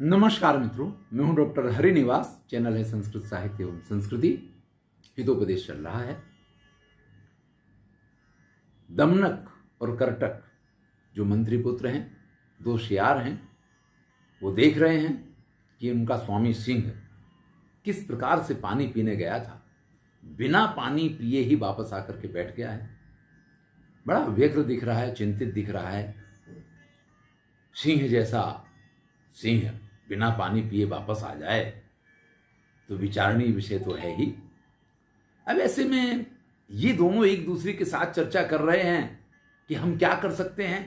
नमस्कार मित्रों मैं हूं डॉक्टर हरिनिवास चैनल है संस्कृत साहित्य एवं संस्कृति हितोपदेश चल रहा है दमनक और कर्टक जो मंत्री पुत्र हैं दो शियार हैं वो देख रहे हैं कि उनका स्वामी सिंह किस प्रकार से पानी पीने गया था बिना पानी पिए ही वापस आकर के बैठ गया है बड़ा व्यग्र दिख रहा है चिंतित दिख रहा है सिंह जैसा सिंह बिना पानी पिए वापस आ जाए तो विचारणीय विषय तो है ही अब ऐसे में ये दोनों एक दूसरे के साथ चर्चा कर रहे हैं कि हम क्या कर सकते हैं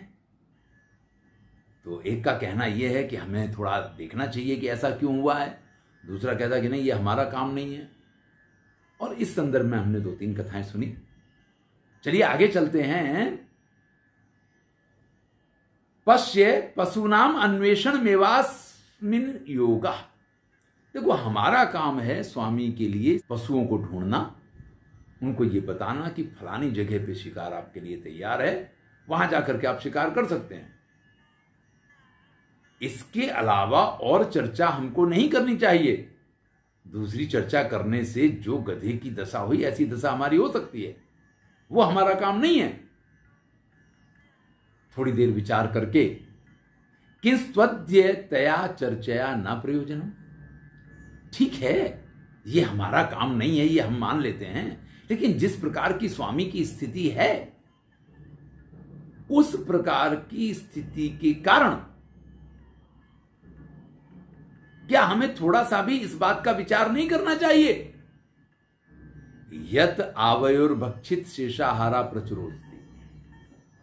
तो एक का कहना यह है कि हमें थोड़ा देखना चाहिए कि ऐसा क्यों हुआ है दूसरा कहता कि नहीं ये हमारा काम नहीं है और इस संदर्भ में हमने दो तीन कथाएं सुनी चलिए आगे चलते हैं पश्य पशुनाम अन्वेषण मेवास तस्मिन योगा देखो हमारा काम है स्वामी के लिए पशुओं को ढूंढना उनको ये बताना कि फलानी जगह पे शिकार आपके लिए तैयार है वहां जाकर के आप शिकार कर सकते हैं इसके अलावा और चर्चा हमको नहीं करनी चाहिए दूसरी चर्चा करने से जो गधे की दशा हुई ऐसी दशा हमारी हो सकती है वो हमारा काम नहीं है थोड़ी देर विचार करके कि स्वद्य तया चर्चया ना प्रयोजनम ठीक है ये हमारा काम नहीं है ये हम मान लेते हैं लेकिन जिस प्रकार की स्वामी की स्थिति है उस प्रकार की स्थिति के कारण क्या हमें थोड़ा सा भी इस बात का विचार नहीं करना चाहिए यत आवयोर भक्षित शेषाहारा प्रचुरोध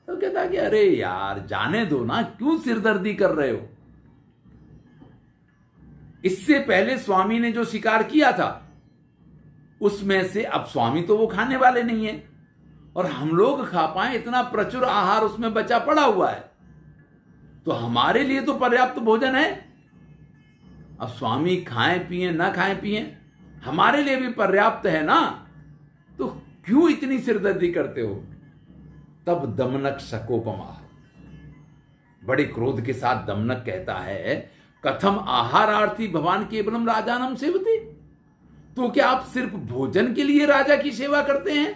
तो कहता कि अरे यार जाने दो ना क्यों सिरदर्दी कर रहे हो इससे पहले स्वामी ने जो शिकार किया था उसमें से अब स्वामी तो वो खाने वाले नहीं है और हम लोग खा पाए इतना प्रचुर आहार उसमें बचा पड़ा हुआ है तो हमारे लिए तो पर्याप्त भोजन है अब स्वामी खाए पिए ना खाए पिए हमारे लिए भी पर्याप्त है ना तो क्यों इतनी सिरदर्दी करते हो तब दमनक शकोपमा बड़े क्रोध के साथ दमनक कहता है कथम आहार आरती भगवान केवलम राजा नम सेवते तो क्या आप सिर्फ भोजन के लिए राजा की सेवा करते हैं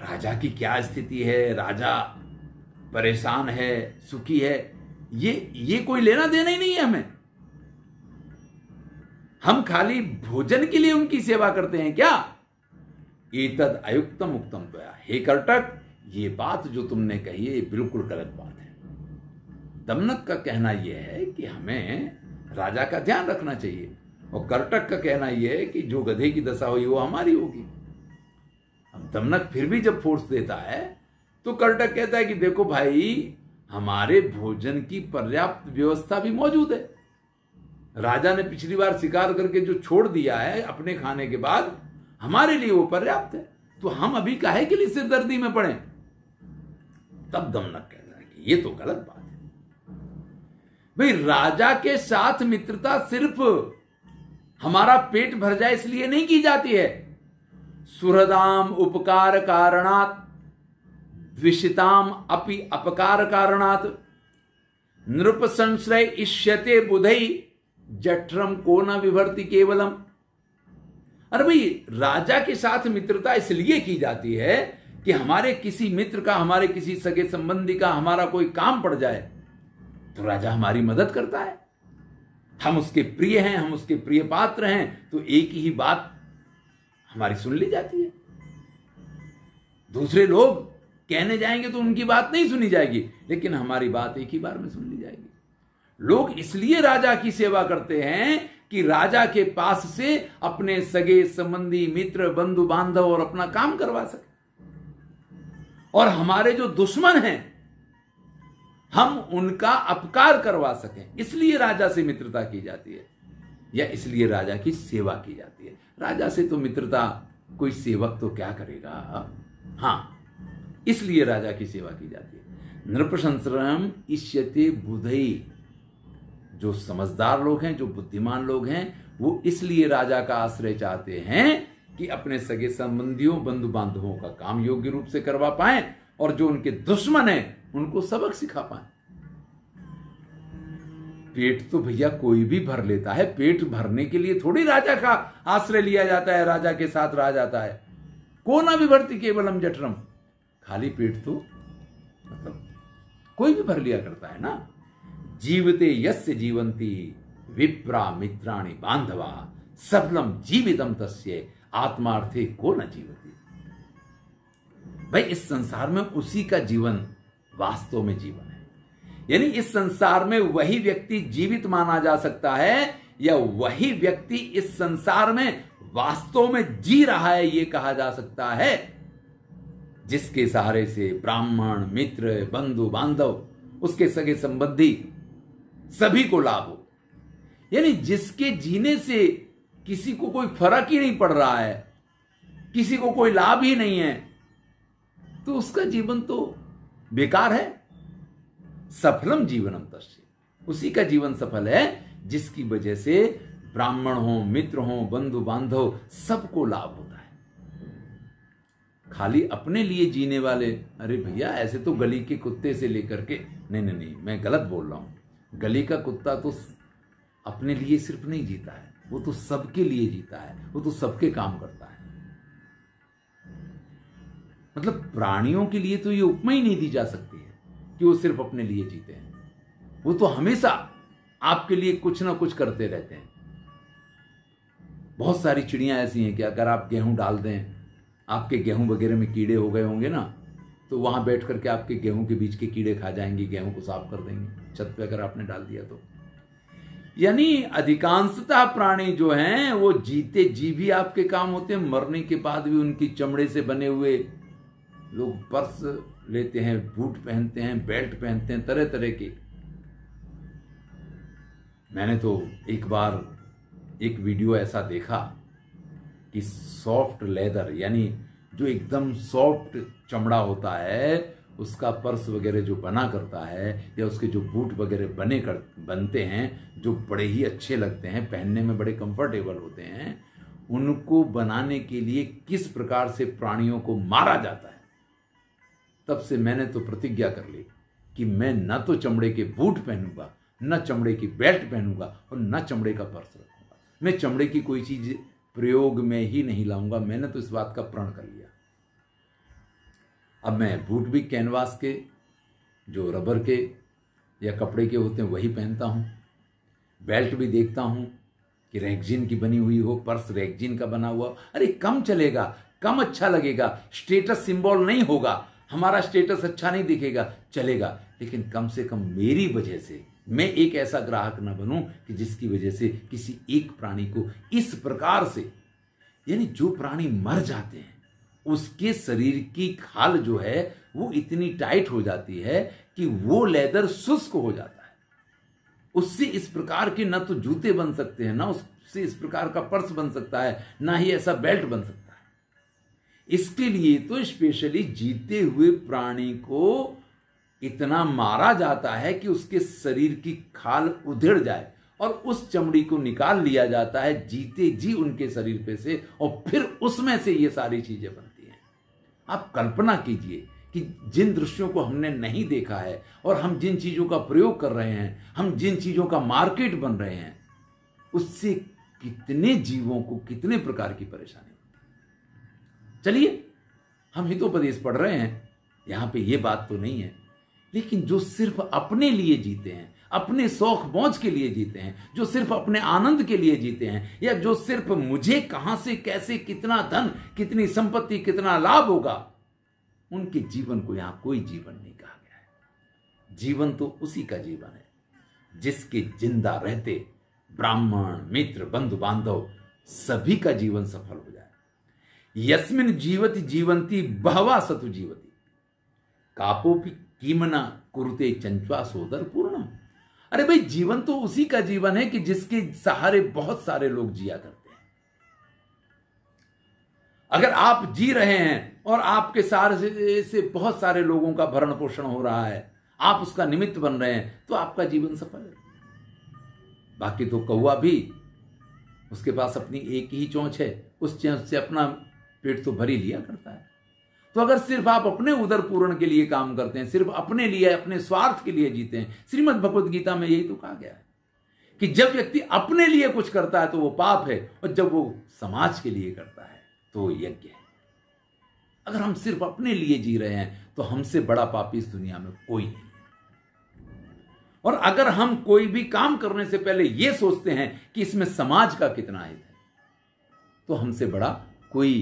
राजा की क्या स्थिति है राजा परेशान है सुखी है ये ये कोई लेना देना ही नहीं है हमें हम खाली भोजन के लिए उनकी सेवा करते हैं क्या एतद अयुक्तम उक्तम त्वया हे कर्टक ये बात जो तुमने कही है बिल्कुल गलत बात है दमनक का कहना यह है कि हमें राजा का ध्यान रखना चाहिए और कर्टक का कहना यह है कि जो गधे की दशा हुई वो हमारी होगी अब दमनक फिर भी जब फोर्स देता है तो कर्टक कहता है कि देखो भाई हमारे भोजन की पर्याप्त व्यवस्था भी मौजूद है राजा ने पिछली बार शिकार करके जो छोड़ दिया है अपने खाने के बाद हमारे लिए वो पर्याप्त है तो हम अभी काहे के लिए सिरदर्दी में पड़े तब दमनक कहता है कि ये तो गलत बात है भाई राजा के साथ मित्रता सिर्फ हमारा पेट भर जाए इसलिए नहीं की जाती है सुरदाम उपकार कारणात द्विषिताम अपि अपकार कारणात नृप संश्रय इष्यते बुधई जठरम को न विभर्ति केवलम अरे भाई राजा के साथ मित्रता इसलिए की जाती है कि हमारे किसी मित्र का हमारे किसी सगे संबंधी का हमारा कोई काम पड़ जाए तो राजा हमारी मदद करता है हम उसके प्रिय हैं हम उसके प्रिय पात्र हैं तो एक ही बात हमारी सुन ली जाती है दूसरे लोग कहने जाएंगे तो उनकी बात नहीं सुनी जाएगी लेकिन हमारी बात एक ही बार में सुन ली जाएगी लोग इसलिए राजा की सेवा करते हैं कि राजा के पास से अपने सगे संबंधी मित्र बंधु बांधव और अपना काम करवा सके और हमारे जो दुश्मन हैं हम उनका अपकार करवा सकें इसलिए राजा से मित्रता की जाती है या इसलिए राजा की सेवा की जाती है राजा से तो मित्रता कोई सेवक तो क्या करेगा हां इसलिए राजा की सेवा की जाती है नृप्रशंसरम इष्यते बुधई जो समझदार लोग हैं जो बुद्धिमान लोग हैं वो इसलिए राजा का आश्रय चाहते हैं कि अपने सगे संबंधियों बंधु बांधवों का काम योग्य रूप से करवा पाए और जो उनके दुश्मन हैं उनको सबक सिखा पाए पेट तो भैया कोई भी भर लेता है पेट भरने के लिए थोड़ी राजा का आश्रय लिया जाता है राजा के साथ रहा जाता है को ना भी भरती केवलम जठरम खाली पेट तो मतलब कोई भी भर लिया करता है ना जीवते यस्य जीवंती विप्रा मित्राणी बांधवा सबलम जीवितम तस्य आत्मार्थे को न जीवती भाई इस संसार में उसी का जीवन वास्तव में जीवन है यानी इस संसार में वही व्यक्ति जीवित माना जा सकता है या वही व्यक्ति इस संसार में वास्तव में जी रहा है यह कहा जा सकता है जिसके सहारे से ब्राह्मण मित्र बंधु बांधव उसके सगे संबंधी सभी को लाभ हो यानी जिसके जीने से किसी को कोई फर्क ही नहीं पड़ रहा है किसी को कोई लाभ ही नहीं है तो उसका जीवन तो बेकार है सफलम जीवनम तस्य उसी का जीवन सफल है जिसकी वजह से ब्राह्मण हो मित्र हो बंधु बांधव सबको लाभ होता है खाली अपने लिए जीने वाले अरे भैया ऐसे तो गली के कुत्ते से लेकर के नहीं नहीं नहीं मैं गलत बोल रहा हूं गली का कुत्ता तो अपने लिए सिर्फ नहीं जीता है वो तो सबके लिए जीता है वो तो सबके काम करता है मतलब प्राणियों के लिए तो ये उपमा ही नहीं दी जा सकती है कि वो सिर्फ अपने लिए जीते हैं वो तो हमेशा आपके लिए कुछ ना कुछ करते रहते हैं बहुत सारी चिड़ियां ऐसी हैं कि अगर आप गेहूं डाल दें आपके गेहूं वगैरह में कीड़े हो गए होंगे ना तो वहाँ बैठ करके आपके गेहूं के बीज के कीड़े खा जाएंगे गेहूं को साफ कर देंगे छत पे अगर आपने डाल दिया तो यानी अधिकांशतः प्राणी जो हैं वो जीते जी भी आपके काम होते हैं मरने के बाद भी उनकी चमड़े से बने हुए लोग पर्स लेते हैं बूट पहनते हैं बेल्ट पहनते हैं तरह तरह के मैंने तो एक बार एक वीडियो ऐसा देखा कि सॉफ्ट लेदर यानी जो एकदम सॉफ्ट चमड़ा होता है उसका पर्स वगैरह जो बना करता है या उसके जो बूट वगैरह बने कर बनते हैं जो बड़े ही अच्छे लगते हैं पहनने में बड़े कंफर्टेबल होते हैं उनको बनाने के लिए किस प्रकार से प्राणियों को मारा जाता है तब से मैंने तो प्रतिज्ञा कर ली कि मैं न तो चमड़े के बूट पहनूंगा न चमड़े की बेल्ट पहनूंगा और न चमड़े का पर्स रखूंगा मैं चमड़े की कोई चीज़ प्रयोग में ही नहीं लाऊंगा मैंने तो इस बात का प्रण कर लिया अब मैं बूट भी कैनवास के जो रबर के या कपड़े के होते हैं वही पहनता हूँ बेल्ट भी देखता हूँ कि रैगजीन की बनी हुई हो पर्स रैगजीन का बना हुआ अरे कम चलेगा कम अच्छा लगेगा स्टेटस सिंबल नहीं होगा हमारा स्टेटस अच्छा नहीं दिखेगा चलेगा लेकिन कम से कम मेरी वजह से मैं एक ऐसा ग्राहक न बनूं कि जिसकी वजह से किसी एक प्राणी को इस प्रकार से यानी जो प्राणी मर जाते हैं उसके शरीर की खाल जो है वो इतनी टाइट हो जाती है कि वो लेदर शुष्क हो जाता है उससे इस प्रकार के ना तो जूते बन सकते हैं ना उससे इस प्रकार का पर्स बन सकता है ना ही ऐसा बेल्ट बन सकता है इसके लिए तो स्पेशली जीते हुए प्राणी को इतना मारा जाता है कि उसके शरीर की खाल उधेड़ जाए और उस चमड़ी को निकाल लिया जाता है जीते जी उनके शरीर पे से और फिर उसमें से ये सारी चीजें बनती आप कल्पना कीजिए कि जिन दृश्यों को हमने नहीं देखा है और हम जिन चीज़ों का प्रयोग कर रहे हैं हम जिन चीज़ों का मार्केट बन रहे हैं उससे कितने जीवों को कितने प्रकार की परेशानी होती चलिए हम हितोपदेश पढ़ रहे हैं यहां पे ये बात तो नहीं है लेकिन जो सिर्फ अपने लिए जीते हैं अपने शौक मौज के लिए जीते हैं जो सिर्फ अपने आनंद के लिए जीते हैं या जो सिर्फ मुझे कहां से कैसे कितना धन कितनी संपत्ति कितना लाभ होगा उनके जीवन को यहां कोई जीवन नहीं कहा गया है जीवन तो उसी का जीवन है जिसके जिंदा रहते ब्राह्मण मित्र बंधु बांधव सभी का जीवन सफल हो जाए यस्मिन जीवति जीवंती बहवा सतु जीवती कापोपी कीमना कुरुते चंचवा सोदर पूर्व अरे भाई जीवन तो उसी का जीवन है कि जिसके सहारे बहुत सारे लोग जिया करते हैं अगर आप जी रहे हैं और आपके सहारे से बहुत सारे लोगों का भरण पोषण हो रहा है आप उसका निमित्त बन रहे हैं तो आपका जीवन सफल है बाकी तो कौआ भी उसके पास अपनी एक ही चोंच है उस चोंच से अपना पेट तो भरी लिया करता है तो अगर सिर्फ आप अपने उदर पूर्ण के लिए काम करते हैं सिर्फ अपने लिए अपने स्वार्थ के लिए जीते हैं श्रीमद भगवद गीता में यही तो कहा गया है कि जब व्यक्ति अपने लिए कुछ करता है तो वो पाप है और जब वो समाज के लिए करता है तो यज्ञ है अगर हम सिर्फ अपने लिए जी रहे हैं तो हमसे बड़ा पापी इस दुनिया में कोई नहीं और अगर हम कोई भी काम करने से पहले यह सोचते हैं कि इसमें समाज का कितना हित है तो हमसे बड़ा कोई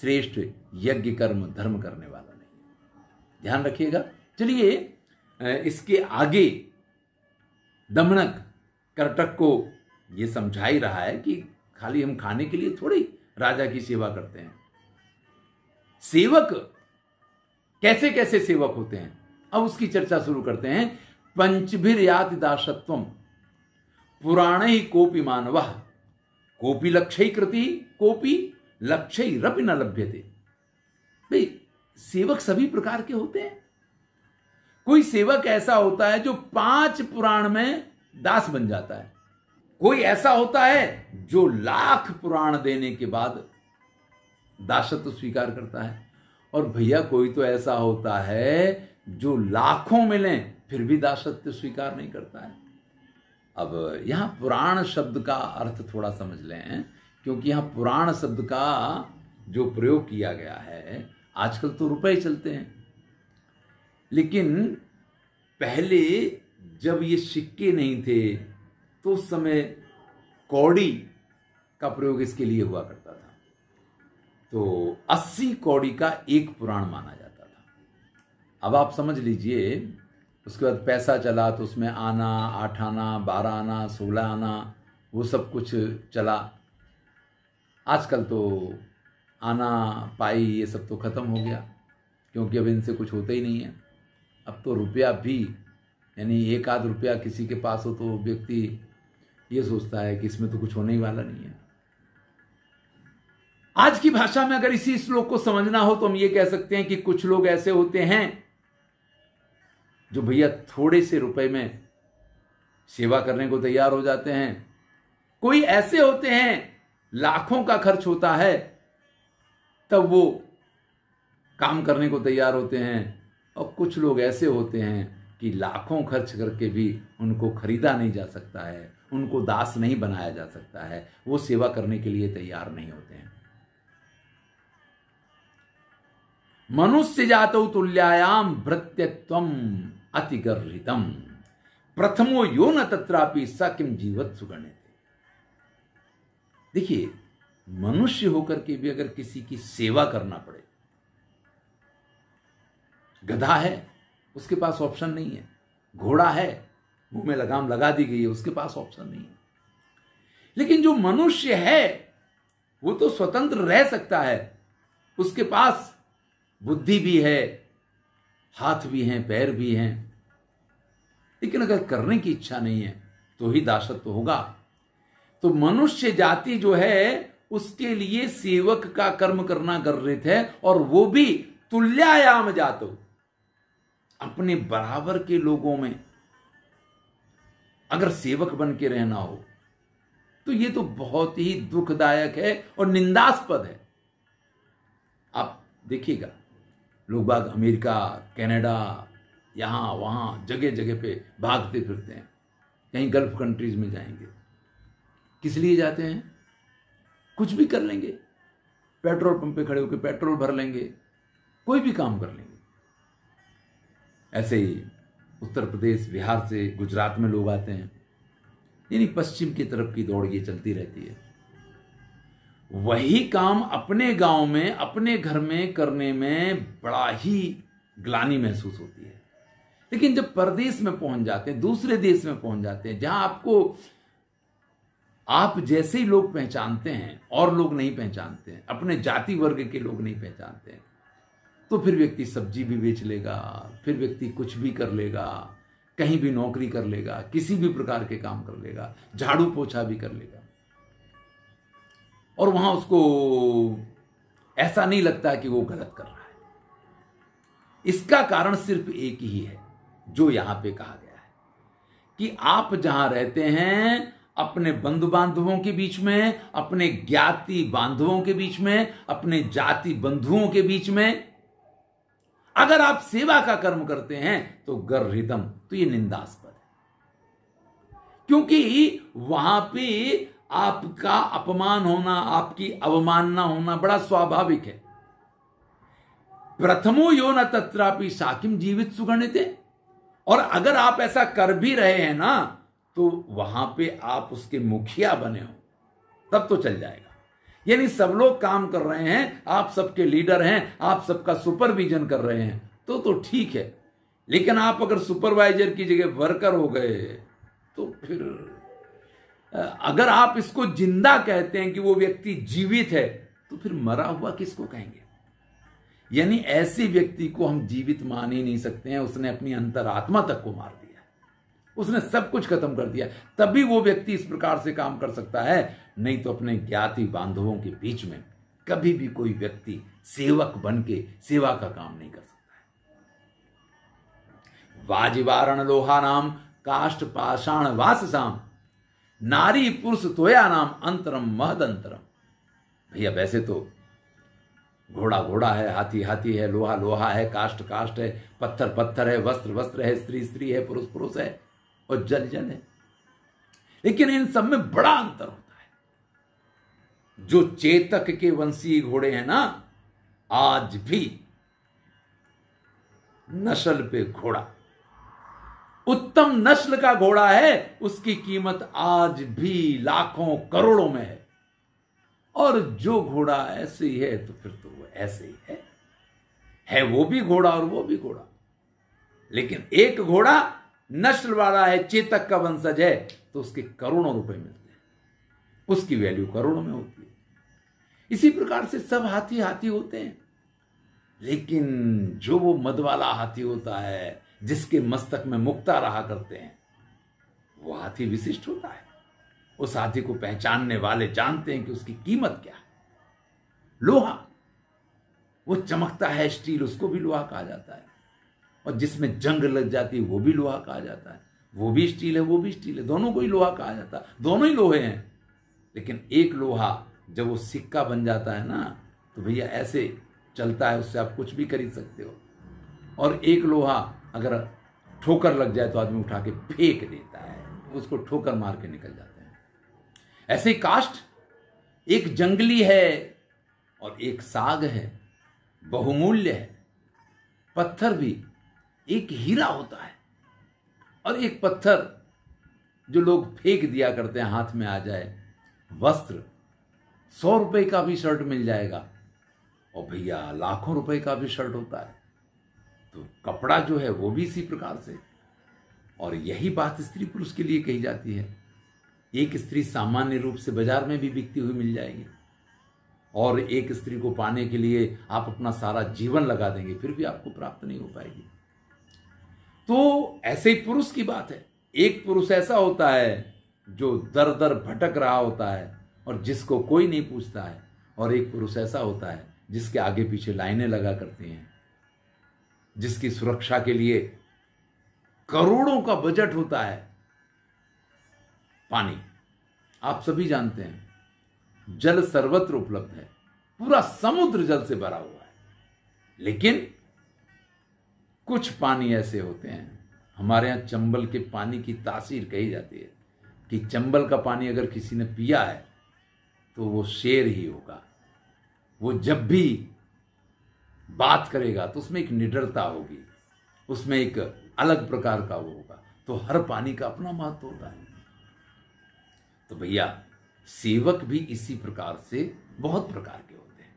श्रेष्ठ यज्ञ कर्म धर्म करने वाला नहीं ध्यान रखिएगा चलिए इसके आगे दमनक कर्टक को यह समझा ही रहा है कि खाली हम खाने के लिए थोड़ी राजा की सेवा करते हैं सेवक कैसे कैसे सेवक होते हैं अब उसकी चर्चा शुरू करते हैं पंचभिर यात दासत्व पुराण ही कोपी मानव कोपी लक्ष्य कृति कोपी लक्ष्य रपि न लभ्य थे भाई सेवक सभी प्रकार के होते हैं कोई सेवक ऐसा होता है जो पांच पुराण में दास बन जाता है कोई ऐसा होता है जो लाख पुराण देने के बाद दासत्व स्वीकार करता है और भैया कोई तो ऐसा होता है जो लाखों मिले फिर भी दासत्व स्वीकार नहीं करता है अब यहां पुराण शब्द का अर्थ थोड़ा समझ लें क्योंकि यहां पुराण शब्द का जो प्रयोग किया गया है आजकल तो रुपए चलते हैं लेकिन पहले जब ये सिक्के नहीं थे तो उस समय कौड़ी का प्रयोग इसके लिए हुआ करता था तो 80 कौड़ी का एक पुराण माना जाता था अब आप समझ लीजिए उसके बाद पैसा चला तो उसमें आना आठ आना बारह आना सोलह आना वो सब कुछ चला आजकल तो आना पाई ये सब तो ख़त्म हो गया क्योंकि अब इनसे कुछ होता ही नहीं है अब तो रुपया भी यानी एक आध रुपया किसी के पास हो तो व्यक्ति ये सोचता है कि इसमें तो कुछ होने ही वाला नहीं है आज की भाषा में अगर इसी श्लोक को समझना हो तो हम ये कह सकते हैं कि कुछ लोग ऐसे होते हैं जो भैया थोड़े से रुपए में सेवा करने को तैयार हो जाते हैं कोई ऐसे होते हैं लाखों का खर्च होता है तब वो काम करने को तैयार होते हैं और कुछ लोग ऐसे होते हैं कि लाखों खर्च करके भी उनको खरीदा नहीं जा सकता है उनको दास नहीं बनाया जा सकता है वो सेवा करने के लिए तैयार नहीं होते हैं मनुष्य जातो तुल्यायाम भृत्यत्व अतिगर्हितम प्रथमो यो न तत्रापि स किम जीवत सुगणित देखिए मनुष्य होकर के भी अगर किसी की सेवा करना पड़े गधा है उसके पास ऑप्शन नहीं है घोड़ा है मुंह में लगाम लगा दी गई है उसके पास ऑप्शन नहीं है लेकिन जो मनुष्य है वो तो स्वतंत्र रह सकता है उसके पास बुद्धि भी है हाथ भी हैं पैर भी हैं लेकिन अगर करने की इच्छा नहीं है तो ही दासत्व होगा तो मनुष्य जाति जो है उसके लिए सेवक का कर्म करना कर रहे थे और वो भी तुल्यायाम जातो अपने बराबर के लोगों में अगर सेवक बन के रहना हो तो ये तो बहुत ही दुखदायक है और निंदास्पद है आप देखिएगा लोग बाग अमेरिका कनाडा यहां वहां जगह जगह पे भागते फिरते हैं कहीं गल्फ कंट्रीज में जाएंगे किस लिए जाते हैं कुछ भी कर लेंगे पेट्रोल पंप पे खड़े होकर पेट्रोल भर लेंगे कोई भी काम कर लेंगे ऐसे ही उत्तर प्रदेश बिहार से गुजरात में लोग आते हैं यानी पश्चिम की तरफ की दौड़ ये चलती रहती है वही काम अपने गांव में अपने घर में करने में बड़ा ही ग्लानी महसूस होती है लेकिन जब परदेश में पहुंच जाते हैं दूसरे देश में पहुंच जाते हैं जहां आपको आप जैसे ही लोग पहचानते हैं और लोग नहीं पहचानते हैं अपने जाति वर्ग के लोग नहीं पहचानते हैं तो फिर व्यक्ति सब्जी भी बेच लेगा फिर व्यक्ति कुछ भी कर लेगा कहीं भी नौकरी कर लेगा किसी भी प्रकार के काम कर लेगा झाड़ू पोछा भी कर लेगा और वहां उसको ऐसा नहीं लगता कि वो गलत कर रहा है इसका कारण सिर्फ एक ही है जो यहां पे कहा गया है कि आप जहां रहते हैं अपने बंधु बांधवों के बीच में अपने ज्ञाति बांधवों के बीच में अपने जाति बंधुओं के बीच में अगर आप सेवा का कर्म करते हैं तो गर्दम तो ये निंदास्पद है क्योंकि वहां पे आपका अपमान होना आपकी अवमानना होना बड़ा स्वाभाविक है प्रथमो यो न तत्रापि साकिम जीवित सुगणित और अगर आप ऐसा कर भी रहे हैं ना तो वहां पे आप उसके मुखिया बने हो तब तो चल जाएगा यानी सब लोग काम कर रहे हैं आप सबके लीडर हैं आप सबका सुपरविजन कर रहे हैं तो तो ठीक है लेकिन आप अगर सुपरवाइजर की जगह वर्कर हो गए तो फिर अगर आप इसको जिंदा कहते हैं कि वो व्यक्ति जीवित है तो फिर मरा हुआ किसको कहेंगे यानी ऐसे व्यक्ति को हम जीवित मान ही नहीं सकते हैं उसने अपनी अंतरात्मा तक को मार दिया उसने सब कुछ खत्म कर दिया तभी वो व्यक्ति इस प्रकार से काम कर सकता है नहीं तो अपने ज्ञाति बांधवों के बीच में कभी भी कोई व्यक्ति सेवक बन के सेवा का काम नहीं कर सकता है वाजिवारण लोहा नाम काष्ठ पाषाण वाससाम नारी पुरुष तोया नाम अंतरम महद अंतरम भैया वैसे तो घोड़ा घोड़ा है हाथी हाथी है लोहा लोहा है काष्ट काष्ट है पत्थर पत्थर है वस्त्र वस्त्र है स्त्री स्त्री है पुरुष पुरुष है और जल जल है लेकिन इन सब में बड़ा अंतर होता है जो चेतक के वंशीय घोड़े हैं ना आज भी नस्ल पे घोड़ा उत्तम नस्ल का घोड़ा है उसकी कीमत आज भी लाखों करोड़ों में है और जो घोड़ा ऐसे ही है तो फिर तो वो ऐसे ही है है वो भी घोड़ा और वो भी घोड़ा लेकिन एक घोड़ा नस्ल वाला है चेतक का वंशज है तो उसके करोड़ों रुपए मिलते हैं उसकी वैल्यू करोड़ों में होती है इसी प्रकार से सब हाथी हाथी होते हैं लेकिन जो वो मद वाला हाथी होता है जिसके मस्तक में मुक्ता रहा करते हैं वो हाथी विशिष्ट होता है उस हाथी को पहचानने वाले जानते हैं कि उसकी कीमत क्या है लोहा वो चमकता है स्टील उसको भी लोहा कहा जाता है और जिसमें जंग लग जाती है वो भी लोहा कहा जाता है वो भी स्टील है वो भी स्टील है दोनों को ही लोहा कहा जाता है दोनों ही लोहे हैं लेकिन एक लोहा जब वो सिक्का बन जाता है ना तो भैया ऐसे चलता है उससे आप कुछ भी खरीद सकते हो और एक लोहा अगर ठोकर लग जाए तो आदमी उठा के फेंक देता है उसको ठोकर मार के निकल जाते हैं ऐसे ही कास्ट एक जंगली है और एक साग है बहुमूल्य है पत्थर भी एक हीरा होता है और एक पत्थर जो लोग फेंक दिया करते हैं हाथ में आ जाए वस्त्र सौ रुपए का भी शर्ट मिल जाएगा और भैया लाखों रुपए का भी शर्ट होता है तो कपड़ा जो है वो भी इसी प्रकार से और यही बात स्त्री पुरुष के लिए कही जाती है एक स्त्री सामान्य रूप से बाजार में भी बिकती हुई मिल जाएगी और एक स्त्री को पाने के लिए आप अपना सारा जीवन लगा देंगे फिर भी आपको प्राप्त नहीं हो पाएगी तो ऐसे ही पुरुष की बात है एक पुरुष ऐसा होता है जो दर दर भटक रहा होता है और जिसको कोई नहीं पूछता है और एक पुरुष ऐसा होता है जिसके आगे पीछे लाइनें लगा करती हैं जिसकी सुरक्षा के लिए करोड़ों का बजट होता है पानी आप सभी जानते हैं जल सर्वत्र उपलब्ध है पूरा समुद्र जल से भरा हुआ है लेकिन कुछ पानी ऐसे होते हैं हमारे यहाँ चंबल के पानी की तासीर कही जाती है कि चंबल का पानी अगर किसी ने पिया है तो वो शेर ही होगा वो जब भी बात करेगा तो उसमें एक निडरता होगी उसमें एक अलग प्रकार का वो होगा तो हर पानी का अपना महत्व होता है तो भैया सेवक भी इसी प्रकार से बहुत प्रकार के होते हैं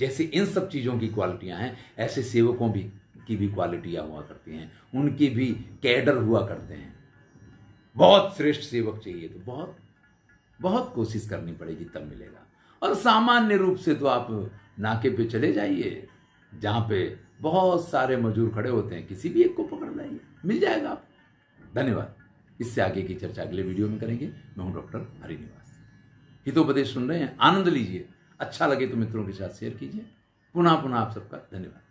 जैसे इन सब चीज़ों की क्वालिटियां हैं ऐसे सेवकों भी की भी क्वालिटियां हुआ करती हैं उनकी भी कैडर हुआ करते हैं बहुत श्रेष्ठ सेवक चाहिए तो बहुत बहुत कोशिश करनी पड़ेगी तब मिलेगा और सामान्य रूप से तो आप नाके पे चले जाइए जहां पे बहुत सारे मजदूर खड़े होते हैं किसी भी एक को पकड़ लाइए मिल जाएगा आप धन्यवाद इससे आगे की चर्चा अगले वीडियो में करेंगे मैं हूं डॉक्टर हरिनिवास हितोपदेश सुन रहे हैं आनंद लीजिए अच्छा लगे तो मित्रों के साथ शेयर कीजिए पुनः पुनः आप सबका धन्यवाद